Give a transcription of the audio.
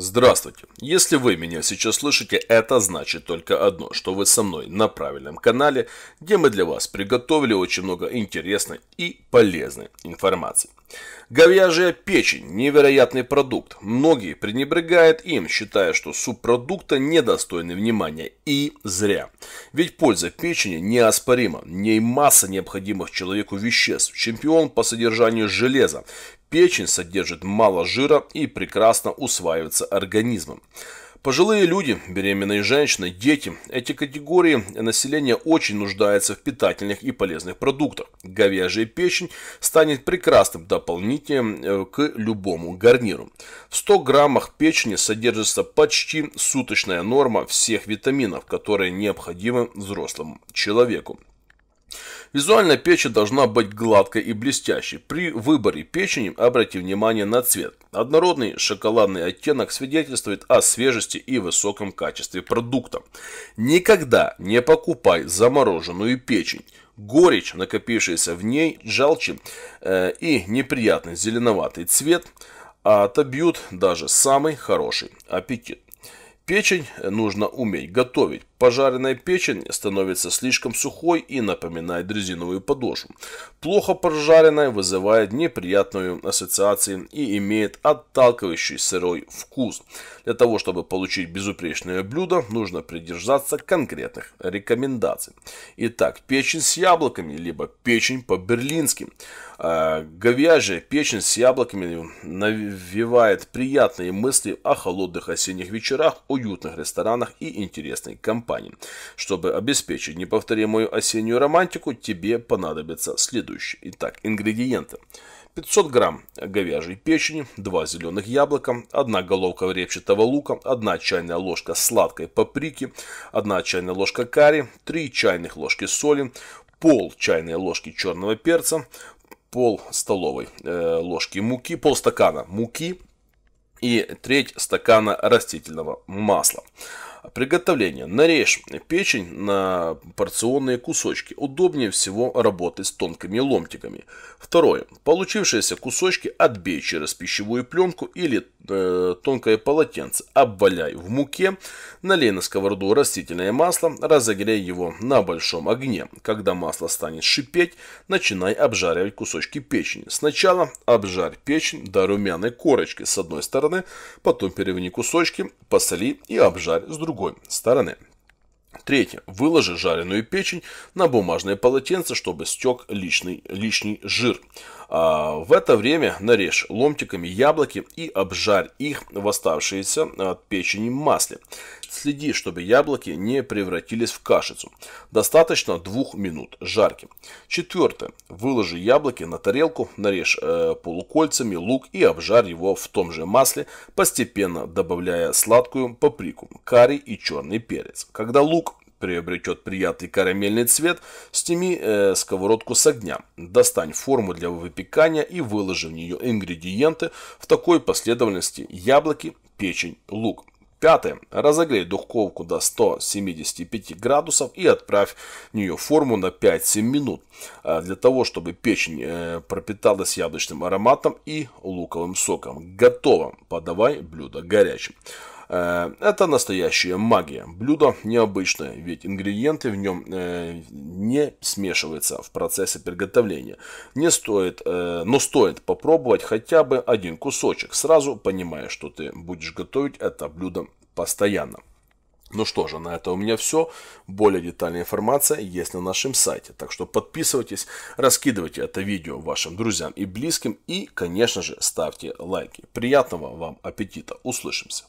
Здравствуйте. Если вы меня сейчас слышите, это значит только одно, что вы со мной на правильном канале, где мы для вас приготовили очень много интересной и полезной информации. Говяжья печень – невероятный продукт. Многие пренебрегают им, считая, что субпродукта недостойны внимания. И зря. Ведь польза печени неоспорима. В ней масса необходимых человеку веществ. Чемпион по содержанию железа. Печень содержит мало жира и прекрасно усваивается организмом. Пожилые люди, беременные женщины, дети – эти категории населения очень нуждаются в питательных и полезных продуктах. Говяжья печень станет прекрасным дополнением э, к любому гарниру. В 100 граммах печени содержится почти суточная норма всех витаминов, которые необходимы взрослому человеку. Визуально печень должна быть гладкой и блестящей. При выборе печени обратите внимание на цвет. Однородный шоколадный оттенок свидетельствует о свежести и высоком качестве продукта. Никогда не покупай замороженную печень. Горечь, накопившаяся в ней, жалче э, и неприятный зеленоватый цвет отобьют а даже самый хороший аппетит. Печень нужно уметь готовить. Пожаренная печень становится слишком сухой и напоминает резиновую подошву. Плохо прожаренная вызывает неприятную ассоциацию и имеет отталкивающий сырой вкус. Для того, чтобы получить безупречное блюдо, нужно придержаться конкретных рекомендаций. Итак, печень с яблоками, либо печень по-берлински. А, говяжья печень с яблоками навевает приятные мысли о холодных осенних вечерах, уютных ресторанах и интересной компании компании. Чтобы обеспечить неповторимую осеннюю романтику, тебе понадобится следующее. Итак, ингредиенты. 500 грамм говяжьей печени, 2 зеленых яблока, 1 головка репчатого лука, 1 чайная ложка сладкой паприки, 1 чайная ложка карри, 3 чайных ложки соли, пол чайной ложки черного перца, пол столовой э, ложки муки, пол стакана муки и треть стакана растительного масла. Приготовление. Нарежь печень на порционные кусочки. Удобнее всего работать с тонкими ломтиками. Второе. Получившиеся кусочки отбей через пищевую пленку или э, тонкое полотенце. Обваляй в муке. Налей на сковороду растительное масло. Разогрей его на большом огне. Когда масло станет шипеть, начинай обжаривать кусочки печени. Сначала обжарь печень до румяной корочки с одной стороны, потом переверни кусочки, посоли и обжарь с другой другой стороны. Третье. Выложи жареную печень на бумажное полотенце, чтобы стек личный лишний жир. А в это время нарежь ломтиками яблоки и обжарь их в оставшиеся от печени масле. Следи, чтобы яблоки не превратились в кашицу. Достаточно двух минут жарки. Четвертое. Выложи яблоки на тарелку, нарежь э, полукольцами лук и обжарь его в том же масле, постепенно добавляя сладкую паприку, карри и черный перец. Когда лук приобретет приятный карамельный цвет, сними э, сковородку с огня, достань форму для выпекания и выложи в нее ингредиенты в такой последовательности яблоки, печень, лук. Пятое. Разогрей духовку до 175 градусов и отправь в нее форму на 5-7 минут, э, для того, чтобы печень э, пропиталась яблочным ароматом и луковым соком. Готово. Подавай блюдо горячим. Э, это настоящая магия. Блюдо необычное, ведь ингредиенты в нем э, не смешиваются в процессе приготовления. Не стоит, э, но стоит попробовать хотя бы один кусочек. Сразу понимая, что ты будешь готовить это блюдо постоянно. Ну что же, на это у меня все. Более детальная информация есть на нашем сайте. Так что подписывайтесь, раскидывайте это видео вашим друзьям и близким. И, конечно же, ставьте лайки. Приятного вам аппетита. Услышимся.